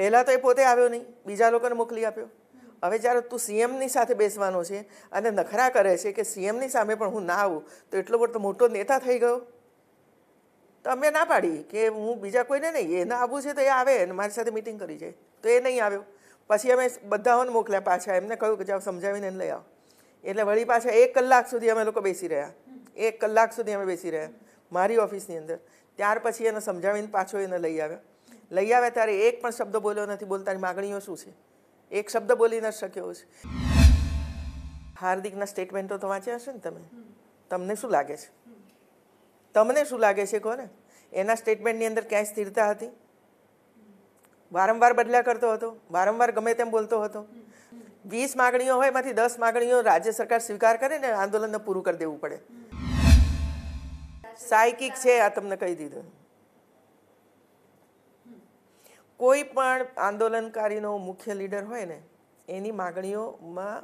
પહેલાં તો એ પોતે આવ્યો નહીં બીજા લોકોને મોકલી આપ્યો હવે જ્યારે તું સીએમની સાથે બેસવાનો છે અને નખરા કરે છે કે સીએમની સામે પણ હું ના આવું તો એટલો બધો મોટો નેતા થઈ ગયો તો અમે ના પાડી કે હું બીજા કોઈને નહીં એને આવવું છે તો એ આવે અને મારી સાથે મિટિંગ કરી જાય તો એ નહીં આવ્યો પછી અમે બધાઓને મોકલ્યા પાછા એમને કહ્યું કે જાઓ સમજાવીને એને લઈ આવો એટલે વળી પાછા એક કલાક સુધી અમે લોકો બેસી રહ્યા એક કલાક સુધી અમે બેસી રહ્યા મારી ઓફિસની અંદર ત્યાર પછી એને સમજાવીને પાછો એને લઈ આવ્યા લઈ આવ્યા ત્યારે એક પણ શબ્દ બોલ્યો નથી બોલતાની માગણીઓ શું છે એક શબ્દ બોલી ન શક્યો છે હાર્દિકના સ્ટેટમેન્ટો તો વાંચ્યા હશે ને તમે તમને શું લાગે છે તમને શું લાગે છે કોને એના સ્ટેટમેન્ટની અંદર ક્યાંય સ્થિરતા હતી વારંવાર બદલ્યા કરતો હતો વારંવાર ગમે તેમ બોલતો હતો વીસ માગણીઓ હોય એમાંથી દસ માગણીઓ રાજ્ય સરકાર સ્વીકાર કરે ને આંદોલનને પૂરું કરી દેવું પડે સાયકિક છે આ તમને કહી દીધું કોઈ પણ આંદોલનકારીનો મુખ્ય લીડર હોય ને એની માગણીઓમાં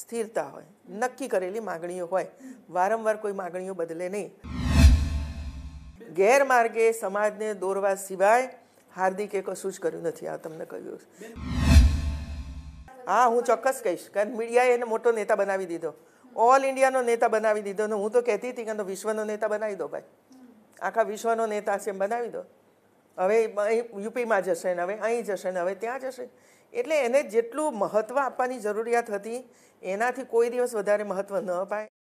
સ્થિરતા હોય નક્કી કરેલી માગણીઓ હોય વારંવાર કોઈ માગણીઓ બદલે નહીં ગેરમાર્ગે સમાજને દોરવા સિવાય હાર્દિકે કશું જ કર્યું નથી આ તમને કહ્યું હા હું ચોક્કસ કહીશ કારણ મીડિયાએ એને મોટો નેતા બનાવી દીધો ઓલ ઇન્ડિયાનો નેતા બનાવી દીધો ને હું તો કહેતી હતી કે વિશ્વનો નેતા બનાવી દો ભાઈ આખા વિશ્વનો નેતા છે એમ બનાવી દો હવે યુપીમાં જશે ને હવે અહીં જશે ને હવે ત્યાં જશે એટલે એને જેટલું મહત્ત્વ આપવાની જરૂરિયાત હતી એનાથી કોઈ દિવસ વધારે મહત્ત્વ ન અપાય